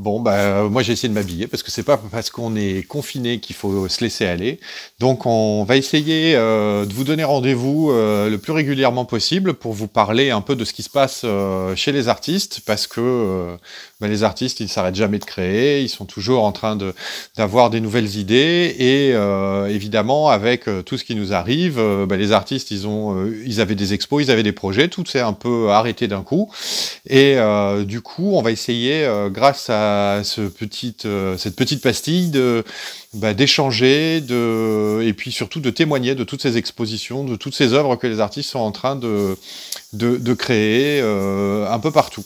Bon, bah, moi j'ai essayé de m'habiller parce que c'est pas parce qu'on est confiné qu'il faut se laisser aller. Donc on va essayer euh, de vous donner rendez-vous euh, le plus régulièrement possible pour vous parler un peu de ce qui se passe euh, chez les artistes parce que bah, les artistes ils s'arrêtent jamais de créer, ils sont toujours en train de d'avoir des nouvelles idées et évidemment avec tout ce qui nous arrive, bah, les artistes ils ont ils avaient des expos, ils avaient des projets, tout s'est un peu arrêté d'un coup et du coup on va essayer grâce à euh, cette petite pastille de bah, d'échanger, et puis surtout de témoigner de toutes ces expositions, de toutes ces œuvres que les artistes sont en train de créer euh, un peu partout.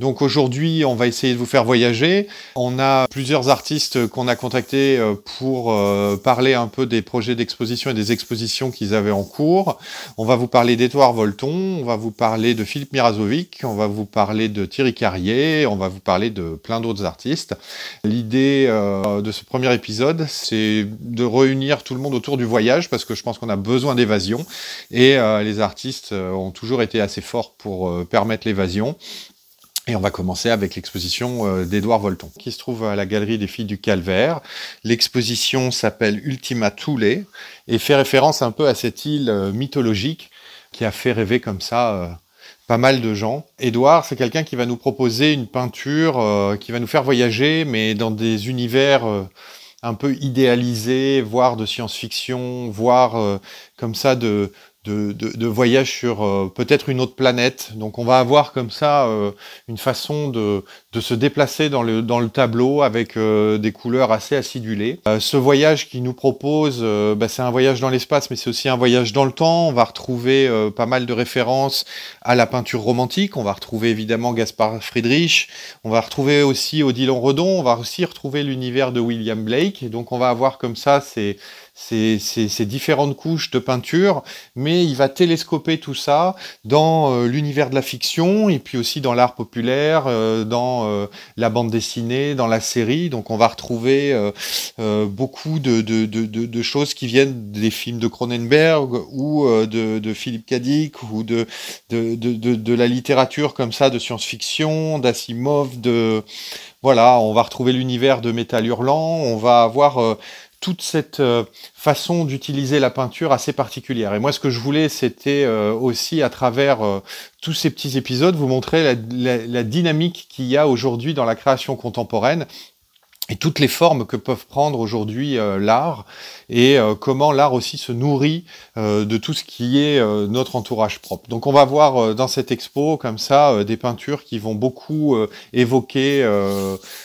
Donc aujourd'hui, on va essayer de vous faire voyager. On a plusieurs artistes qu'on a contactés euh, pour euh, parler un peu des projets d'exposition et des expositions qu'ils avaient en cours. On va vous parler d'Étoire Volton, on va vous parler de Philippe Mirazovic, on va vous parler de Thierry Carrier, on va vous parler de plein d'autres artistes. L'idée euh, de ce premier épisode, c'est de réunir tout le monde autour du voyage parce que je pense qu'on a besoin d'évasion et les artistes ont toujours été assez forts pour permettre l'évasion. Et on va commencer avec l'exposition euh, d'Edouard Volton, qui se trouve à la Galerie des Filles du Calvaire. L'exposition s'appelle Ultima Thule et fait référence un peu à cette île euh, mythologique qui a fait rêver comme ça euh, pas mal de gens. Édouard, c'est quelqu'un qui va nous proposer une peinture qui va nous faire voyager, mais dans des univers un peu idéalisés, voire de science-fiction, voire comme ça de, de, voyage sur euh, peut-être une autre planète. Donc on va avoir comme ça euh, une façon de, se déplacer dans le, tableau avec euh, des couleurs assez acidulées. ce voyage qui nous propose, bah, c'est un voyage dans l'espace, mais c'est aussi un voyage dans le temps. On va retrouver pas mal de références à la peinture romantique. On va retrouver évidemment Gaspard Friedrich. On va retrouver aussi Odilon Redon. On va aussi retrouver l'univers de William Blake. donc on va avoir comme ça ces ces, différentes couches de peinture, mais il va télescoper tout ça dans euh, l'univers de la fiction et puis aussi dans l'art populaire, euh, dans euh, la bande dessinée, dans la série. Donc on va retrouver beaucoup de, choses qui viennent des films de Cronenberg ou de, Philippe Kadik ou de, la littérature comme ça, de science-fiction, d'Asimov, de... Voilà, on va retrouver l'univers de Métal Hurlant, on va avoir toute cette euh, façon d'utiliser la peinture assez particulière. Et moi, ce que je voulais, c'était euh, aussi à travers euh, tous ces petits épisodes, vous montrer la, dynamique qu'il y a aujourd'hui dans la création contemporaine et toutes les formes que peuvent prendre aujourd'hui l'art et comment l'art aussi se nourrit de tout ce qui est notre entourage propre. Donc on va voir dans cette expo comme ça des peintures qui vont beaucoup évoquer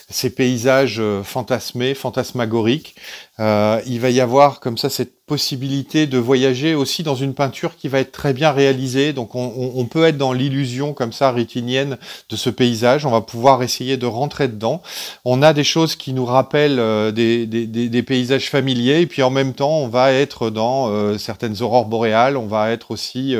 ces paysages fantasmés, fantasmagoriques, euh, il va y avoir comme ça cette possibilité de voyager aussi dans une peinture qui va être très bien réalisée. Donc on, peut être dans l'illusion comme ça rétinienne de ce paysage. On va pouvoir essayer de rentrer dedans. On a des choses qui nous rappellent euh, des, paysages familiers. Et puis en même temps, on va être dans euh, certaines aurores boréales. On va être aussi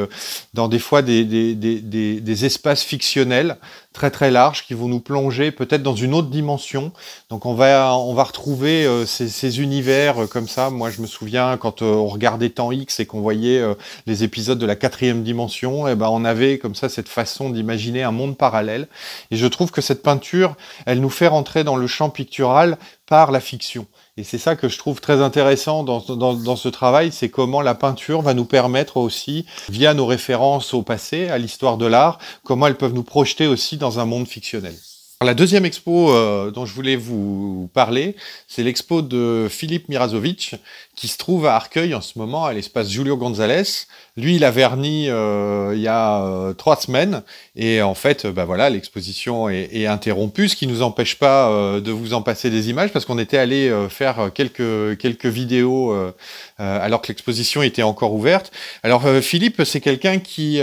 dans des fois des, espaces fictionnels très très large, qui vont nous plonger peut-être dans une autre dimension. Donc on va on va retrouver euh, ces, univers euh, comme ça. Moi je me souviens quand euh, on regardait Temps X et qu'on voyait les épisodes de la quatrième dimension, et eh ben on avait comme ça cette façon d'imaginer un monde parallèle. Et je trouve que cette peinture, elle nous fait rentrer dans le champ pictural par la fiction. Et c'est ça que je trouve très intéressant dans, ce travail, c'est comment la peinture va nous permettre aussi, via nos références au passé, à l'histoire de l'art, comment elles peuvent nous projeter aussi dans un monde fictionnel la deuxième expo euh, dont je voulais vous parler, c'est l'expo de Philippe Mirazovic, qui se trouve à Arcueil en ce moment, à l'espace Julio Gonzalez. Lui, il a verni euh, il y a euh, trois semaines, et en fait, bah voilà, l'exposition est, est, interrompue, ce qui nous empêche pas de vous en passer des images, parce qu'on était allé faire quelques, quelques vidéos alors que l'exposition était encore ouverte. Alors, Philippe, c'est quelqu'un qui,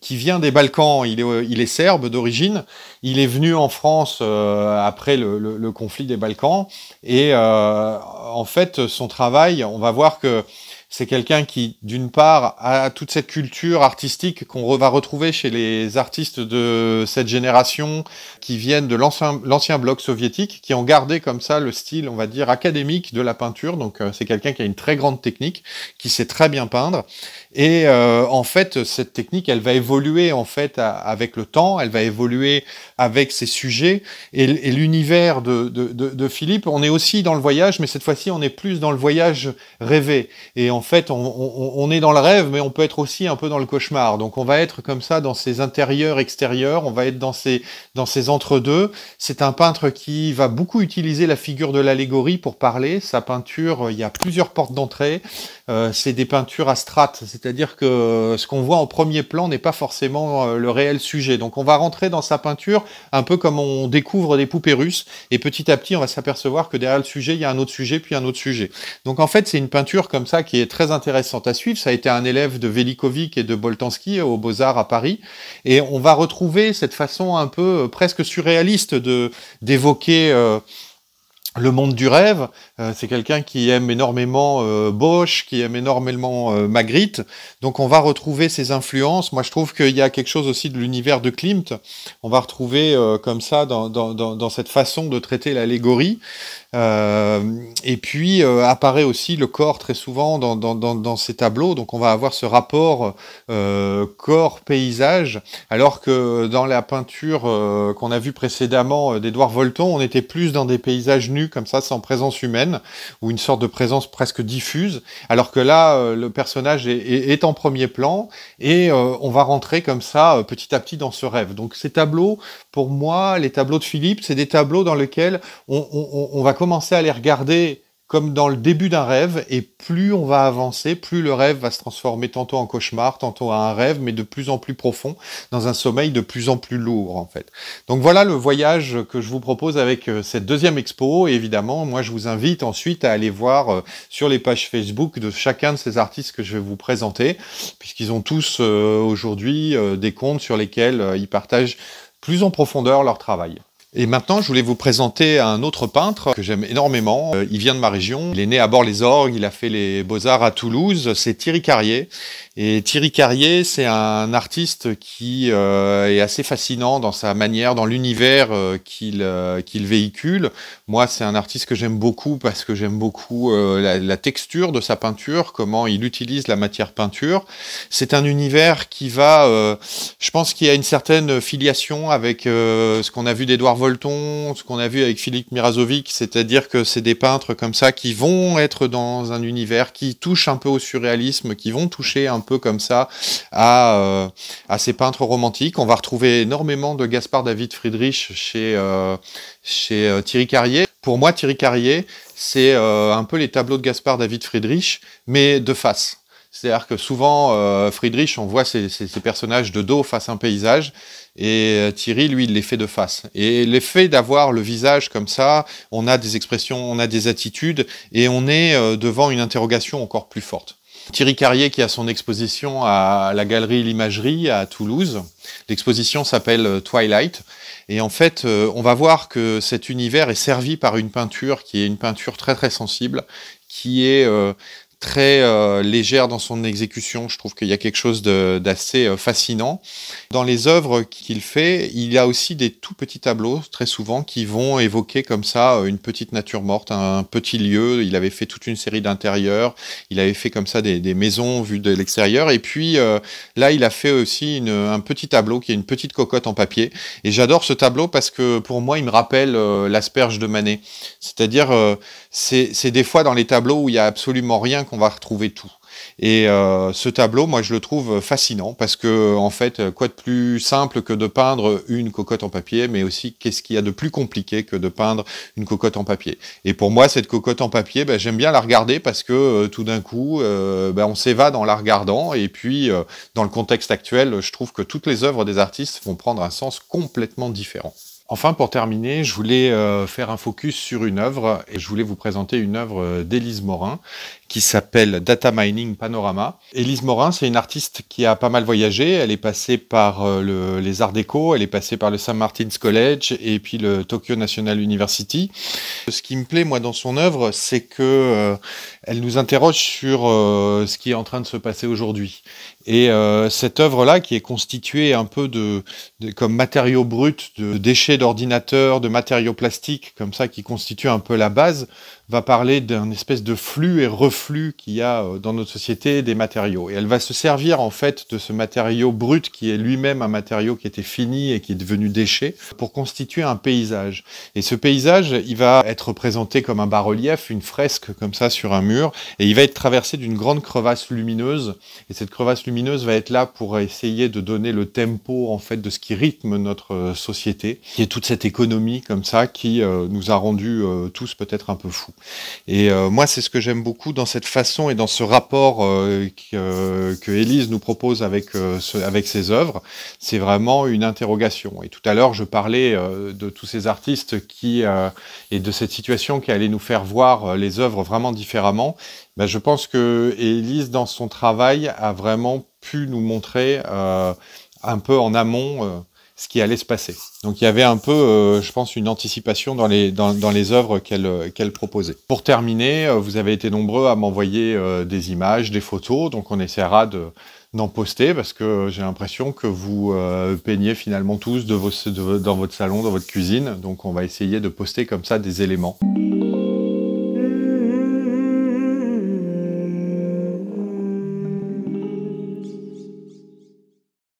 qui vient des Balkans, il est, il est serbe d'origine, il est venu en France euh, après le, conflit des Balkans. Et euh, en fait, son travail, on va voir que c'est quelqu'un qui, d'une part, a toute cette culture artistique qu'on va retrouver chez les artistes de cette génération qui viennent de l'ancien bloc soviétique, qui ont gardé comme ça le style, on va dire, académique de la peinture. Donc euh, c'est quelqu'un qui a une très grande technique, qui sait très bien peindre. Et euh, en fait, cette technique, elle va évoluer en fait avec le temps, elle va évoluer avec ses sujets et, l'univers de, de Philippe. On est aussi dans le voyage, mais cette fois-ci, on est plus dans le voyage rêvé. Et en en fait, on, est dans le rêve, mais on peut être aussi un peu dans le cauchemar. Donc, on va être comme ça dans ses intérieurs, extérieurs. On va être dans ces dans entre-deux. C'est un peintre qui va beaucoup utiliser la figure de l'allégorie pour parler. Sa peinture, il y a plusieurs portes d'entrée. Euh, c'est des peintures à strates, c'est-à-dire que ce qu'on voit en premier plan n'est pas forcément euh, le réel sujet. Donc, on va rentrer dans sa peinture un peu comme on découvre des poupées russes. Et petit à petit, on va s'apercevoir que derrière le sujet, il y a un autre sujet, puis un autre sujet. Donc, en fait, c'est une peinture comme ça qui est très intéressante à suivre. Ça a été un élève de Velikovic et de Boltanski aux Beaux-Arts à Paris. Et on va retrouver cette façon un peu euh, presque surréaliste de d'évoquer euh, le monde du rêve, euh, c'est quelqu'un qui aime énormément Bosch, qui aime énormément Magritte. Donc on va retrouver ses influences. Moi je trouve qu'il y a quelque chose aussi de l'univers de Klimt. On va retrouver comme ça dans, cette façon de traiter l'allégorie. Euh, et puis euh, apparaît aussi le corps très souvent dans, ces tableaux. Donc on va avoir ce rapport euh, corps-paysage, alors que dans la peinture qu'on a vue précédemment d'Edouard Volton, on était plus dans des paysages nus comme ça, sans présence humaine, ou une sorte de présence presque diffuse, alors que là, le personnage est, en premier plan, et on va rentrer comme ça petit à petit dans ce rêve. Donc ces tableaux, pour moi, les tableaux de Philippe, c'est des tableaux dans lesquels on, on va commencer à les regarder comme dans le début d'un rêve, et plus on va avancer, plus le rêve va se transformer tantôt en cauchemar, tantôt à un rêve, mais de plus en plus profond, dans un sommeil de plus en plus lourd, en fait. Donc voilà le voyage que je vous propose avec euh, cette deuxième expo, et évidemment, moi je vous invite ensuite à aller voir euh, sur les pages Facebook de chacun de ces artistes que je vais vous présenter, puisqu'ils ont tous euh, aujourd'hui des comptes sur lesquels ils partagent plus en profondeur leur travail. Et maintenant, je voulais vous présenter un autre peintre que j'aime énormément. Euh, il vient de ma région. Il est né à Bord-les-Orgues. Il a fait les Beaux-Arts à Toulouse. C'est Thierry Carrier. Et Thierry Carrier, c'est un artiste qui euh, est assez fascinant dans sa manière, dans l'univers euh, qu'il qu'il véhicule. Moi, c'est un artiste que j'aime beaucoup parce que j'aime beaucoup la, texture de sa peinture, comment il utilise la matière peinture. C'est un univers qui va, je pense qu'il y a une certaine filiation avec ce qu'on a vu d'Edouard Volton, ce qu'on a vu avec Philippe Mirazovic, c'est-à-dire que c'est des peintres comme ça qui vont être dans un univers qui touche un peu au surréalisme, qui vont toucher un peu comme ça à, euh, ces peintres romantiques. On va retrouver énormément de Gaspard David Friedrich chez, euh, chez euh, Thierry Carrier. Pour moi, Thierry Carrier, c'est un peu les tableaux de Gaspard David Friedrich, mais de face. C'est-à-dire que souvent, euh, Friedrich, on voit ces personnages de dos face à un paysage, et euh, Thierry, lui, il les fait de face. Et l'effet d'avoir le visage comme ça, on a des expressions, on a des attitudes, et on est euh, devant une interrogation encore plus forte. Thierry Carrier qui a son exposition à la galerie L'Imagerie à Toulouse. L'exposition s'appelle Twilight. Et en fait, on va voir que cet univers est servi par une peinture qui est une peinture très très sensible, qui est très euh, légère dans son exécution. Je trouve qu'il y a quelque chose d'assez euh, fascinant. Dans les œuvres qu'il fait, il y a aussi des tout petits tableaux, très souvent, qui vont évoquer comme ça euh, une petite nature morte, un petit lieu. Il avait fait toute une série d'intérieurs, il avait fait comme ça des, maisons vues de l'extérieur. Et puis là, il a fait aussi un petit tableau qui est une petite cocotte en papier. Et j'adore ce tableau parce que pour moi, il me rappelle l'asperge de Manet. C'est-à-dire, c'est des fois dans les tableaux où il y a absolument rien on va retrouver tout. Et euh, ce tableau, moi, je le trouve fascinant parce que, en fait, quoi de plus simple que de peindre une cocotte en papier, mais aussi qu'est-ce qu'il y a de plus compliqué que de peindre une cocotte en papier. Et pour moi, cette cocotte en papier, ben, j'aime bien la regarder parce que euh, tout d'un coup, euh, ben, on s'évade en la regardant. Et puis, dans le contexte actuel, je trouve que toutes les œuvres des artistes vont prendre un sens complètement différent. Enfin, pour terminer, je voulais euh, faire un focus sur une œuvre et je voulais vous présenter une œuvre euh, d'Élise Morin qui s'appelle Data Mining Panorama. Élise Morin, c'est une artiste qui a pas mal voyagé. Elle est passée par euh, les Arts Déco, elle est passée par le saint Martin's College et puis le Tokyo National University. Ce qui me plaît, moi, dans son œuvre, c'est que elle nous interroge sur ce qui est en train de se passer aujourd'hui. Et euh, cette œuvre-là, qui est constituée un peu de, comme matériaux bruts, de déchets d'ordinateurs, de matériaux plastiques, comme ça, qui constitue un peu la base va parler d'un espèce de flux et reflux qu'il y a euh, dans notre société des matériaux. Et elle va se servir en fait de ce matériau brut qui est lui-même un matériau qui était fini et qui est devenu déchet pour constituer un paysage. Et ce paysage, il va être présenté comme un bas-relief, une fresque comme ça sur un mur, et il va être traversé d'une grande crevasse lumineuse. Et cette crevasse lumineuse va être là pour essayer de donner le tempo en fait de ce qui rythme notre euh, société, qui est toute cette économie comme ça qui euh, nous a rendus tous peut-être un peu fous. Et euh, moi, c'est ce que j'aime beaucoup dans cette façon et dans ce rapport euh, que Élise nous propose avec, euh, avec ses œuvres. C'est vraiment une interrogation. Et tout à l'heure, je parlais de tous ces artistes qui et de cette situation qui allait nous faire voir les œuvres vraiment différemment. Ben, je pense que Élise, dans son travail, a vraiment pu nous montrer un peu en amont ce qui allait se passer. Donc il y avait un peu, euh, je pense, une anticipation dans les, dans, les œuvres euh, qu'elle proposait. Pour terminer, euh, vous avez été nombreux à m'envoyer des images, des photos, donc on essaiera d'en poster parce que j'ai l'impression que vous peignez finalement tous de vos, dans votre salon, dans votre cuisine, donc on va essayer de poster comme ça des éléments.